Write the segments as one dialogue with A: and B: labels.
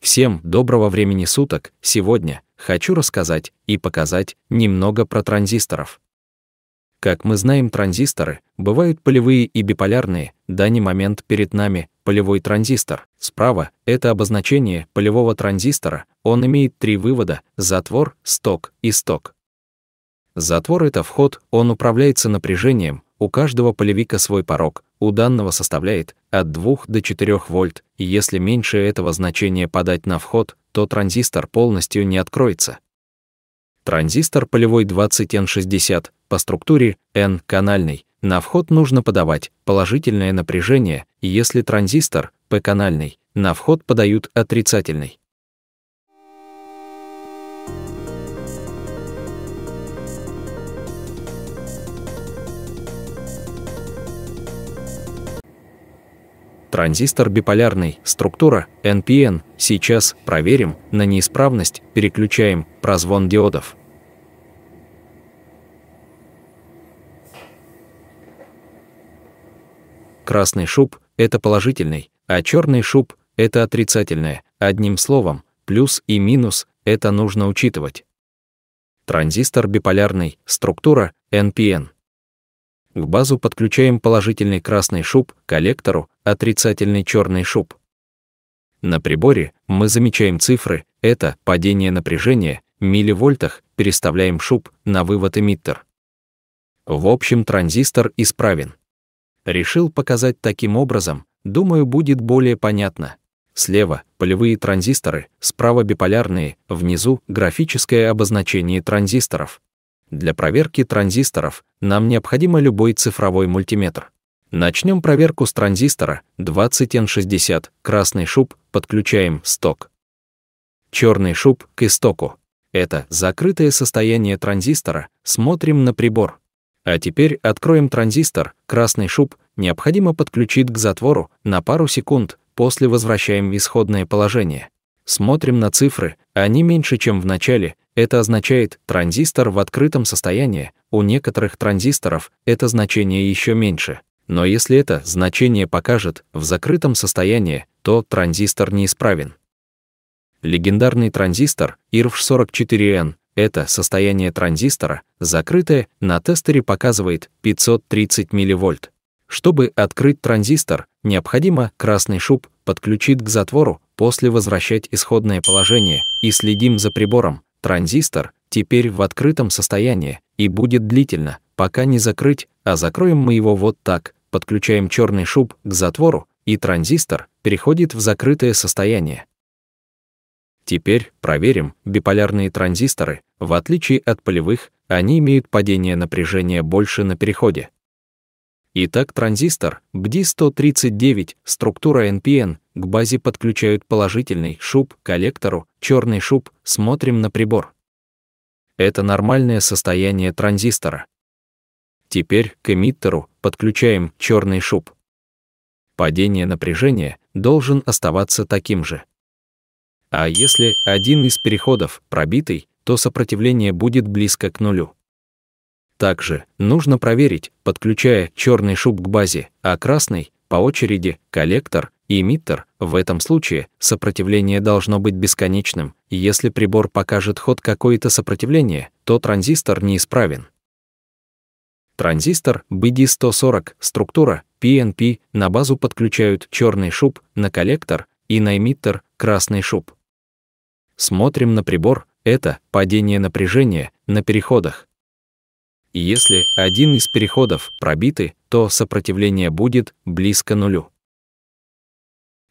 A: Всем доброго времени суток. Сегодня хочу рассказать и показать немного про транзисторов. Как мы знаем, транзисторы бывают полевые и биполярные. Данный момент перед нами полевой транзистор. Справа это обозначение полевого транзистора. Он имеет три вывода: затвор, сток и сток. Затвор — это вход, он управляется напряжением, у каждого полевика свой порог, у данного составляет от 2 до 4 вольт, и если меньше этого значения подать на вход, то транзистор полностью не откроется. Транзистор полевой 20N60 по структуре N-канальный. На вход нужно подавать положительное напряжение, если транзистор P-канальный, на вход подают отрицательный. Транзистор биполярный, структура NPN. Сейчас проверим на неисправность, переключаем прозвон диодов. Красный шуб – это положительный, а черный шуб – это отрицательное. Одним словом, плюс и минус – это нужно учитывать. Транзистор биполярный, структура NPN. К базу подключаем положительный красный шуб, к коллектору — отрицательный черный шуб. На приборе мы замечаем цифры, это падение напряжения, милливольтах, переставляем шуб на вывод эмиттер. В общем, транзистор исправен. Решил показать таким образом, думаю, будет более понятно. Слева — полевые транзисторы, справа — биполярные, внизу — графическое обозначение транзисторов. Для проверки транзисторов нам необходимо любой цифровой мультиметр. Начнем проверку с транзистора 20N60, красный шуб, подключаем сток. Черный шуб к истоку. Это закрытое состояние транзистора, смотрим на прибор. А теперь откроем транзистор, красный шуб, необходимо подключить к затвору на пару секунд, после возвращаем в исходное положение. Смотрим на цифры, они меньше, чем в начале, это означает транзистор в открытом состоянии, у некоторых транзисторов это значение еще меньше. Но если это значение покажет в закрытом состоянии, то транзистор неисправен. Легендарный транзистор IRF44N — это состояние транзистора, закрытое, на тестере показывает 530 милливольт. Чтобы открыть транзистор, необходимо красный шуб подключить к затвору, после возвращать исходное положение и следим за прибором, транзистор теперь в открытом состоянии и будет длительно, пока не закрыть, а закроем мы его вот так, подключаем черный шуб к затвору, и транзистор переходит в закрытое состояние. Теперь проверим биполярные транзисторы. В отличие от полевых, они имеют падение напряжения больше на переходе. Итак, транзистор BD139, структура NPN, к базе подключают положительный шуб к коллектору, черный шуб, смотрим на прибор. Это нормальное состояние транзистора. Теперь к эмиттеру подключаем черный шуб. Падение напряжения должен оставаться таким же. А если один из переходов пробитый, то сопротивление будет близко к нулю. Также нужно проверить, подключая черный шуб к базе, а красный — по очереди коллектор и эмиттер. В этом случае сопротивление должно быть бесконечным. Если прибор покажет ход какое-то сопротивление, то транзистор неисправен. Транзистор BD140, структура PNP, на базу подключают черный шуб, на коллектор и на эмиттер красный шуб. Смотрим на прибор, это падение напряжения на переходах и если один из переходов пробиты, то сопротивление будет близко нулю.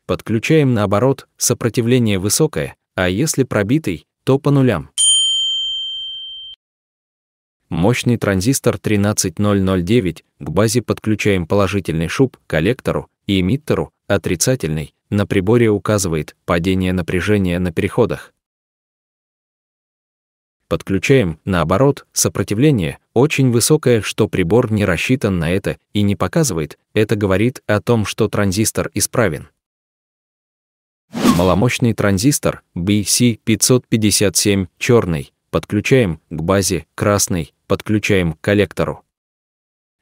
A: Подключаем наоборот, сопротивление высокое, а если пробитый, то по нулям. Мощный транзистор 13009 к базе подключаем положительный шуб к коллектору и эмиттеру, отрицательный, на приборе указывает падение напряжения на переходах подключаем, наоборот, сопротивление, очень высокое, что прибор не рассчитан на это и не показывает, это говорит о том, что транзистор исправен. Маломощный транзистор BC557 черный подключаем к базе красный, подключаем к коллектору.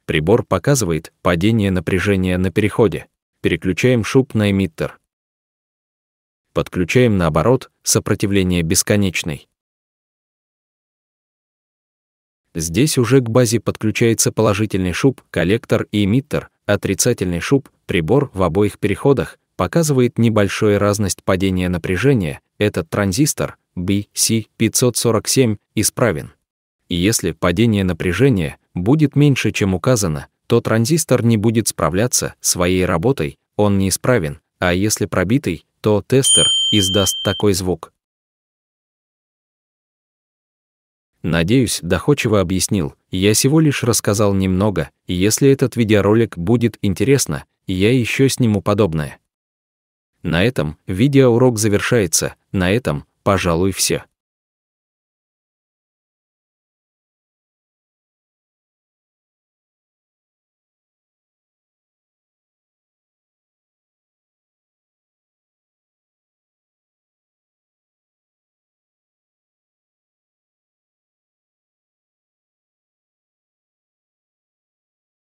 A: Прибор показывает падение напряжения на переходе. Переключаем шуб на эмиттер. Подключаем наоборот сопротивление бесконечный. Здесь уже к базе подключается положительный шуб, коллектор и эмиттер, отрицательный шуб, прибор в обоих переходах, показывает небольшую разность падения напряжения, этот транзистор BC547 исправен. И если падение напряжения будет меньше, чем указано, то транзистор не будет справляться своей работой, он неисправен, а если пробитый, то тестер издаст такой звук. Надеюсь, доходчиво объяснил. Я всего лишь рассказал немного, и если этот видеоролик будет интересно, я еще сниму подобное. На этом видеоурок завершается. На этом, пожалуй, все.